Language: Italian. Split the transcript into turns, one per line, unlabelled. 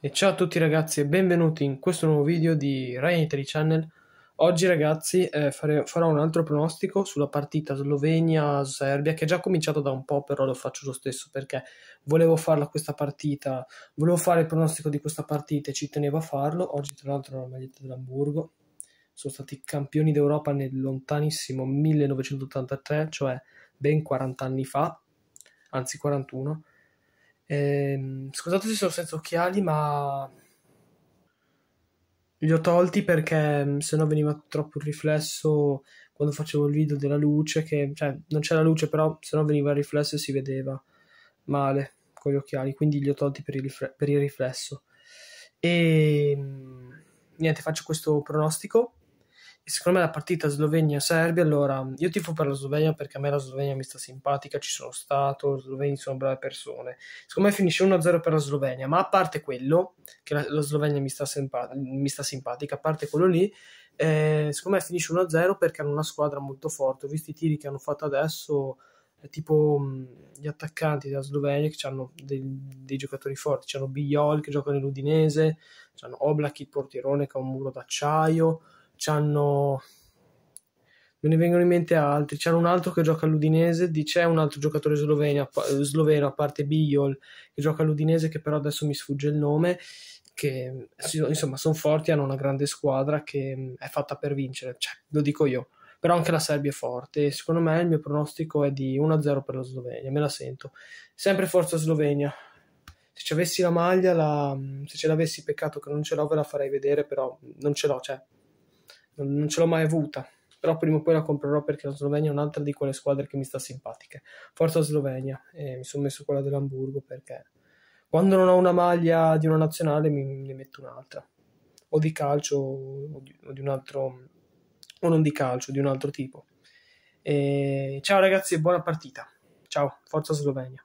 E ciao a tutti ragazzi e benvenuti in questo nuovo video di Ryan Italy Channel. Oggi ragazzi eh, fare, farò un altro pronostico sulla partita Slovenia-Serbia che è già cominciato da un po' però lo faccio lo stesso perché volevo farla questa partita, volevo fare il pronostico di questa partita e ci tenevo a farlo. Oggi tra l'altro la maglietta dell'Hamburgo, sono stati campioni d'Europa nel lontanissimo 1983, cioè ben 40 anni fa, anzi 41 eh, scusate se sono senza occhiali, ma li ho tolti perché mm, se no veniva troppo il riflesso quando facevo il video della luce, che cioè non c'era luce, però se no veniva il riflesso e si vedeva male con gli occhiali, quindi li ho tolti per il, rifle- per il riflesso. E ehm, niente, faccio questo pronostico e secondo me la partita Slovenia-Serbia, allora io tifo per la Slovenia perché a me la Slovenia mi sta simpatica, ci sono stato, i sloveni sono brave persone. Secondo me finisce 1-0 per la Slovenia, ma a parte quello, che la, la Slovenia mi sta, sempa- mi sta, simpatica, a parte quello lì, eh, secondo me finisce 1-0 perché hanno una squadra molto forte. Ho visto i tiri che hanno fatto adesso, eh, tipo mh, mm, gli attaccanti della Slovenia che hanno dei, dei, giocatori forti, hanno Bijol che gioca nell'Udinese, hanno Oblak il portierone che ha un muro d'acciaio c'hanno non ne vengono in mente altri. c'è un altro che gioca all'Udinese, c'è un altro giocatore sloveno, eh, sloveno a parte Bijol che gioca all'Udinese, che però adesso mi sfugge il nome. Che insomma sono forti, hanno una grande squadra che è fatta per vincere, cioè, lo dico io. Però anche la Serbia è forte. Secondo me il mio pronostico è di 1-0 per la Slovenia, me la sento. Sempre forza Slovenia. Se ci avessi la maglia, la... se ce l'avessi, peccato che non ce l'ho, ve la farei vedere, però non ce l'ho, cioè non ce l'ho mai avuta, però prima o poi la comprerò perché la Slovenia è un'altra di quelle squadre che mi sta simpatica. Forza Slovenia, e mi sono messo quella dell'Amburgo perché quando non ho una maglia di una nazionale mi, ne metto un'altra, o di calcio o di, o di un altro, o non di calcio, di un altro tipo. E ciao ragazzi e buona partita. Ciao, Forza Slovenia.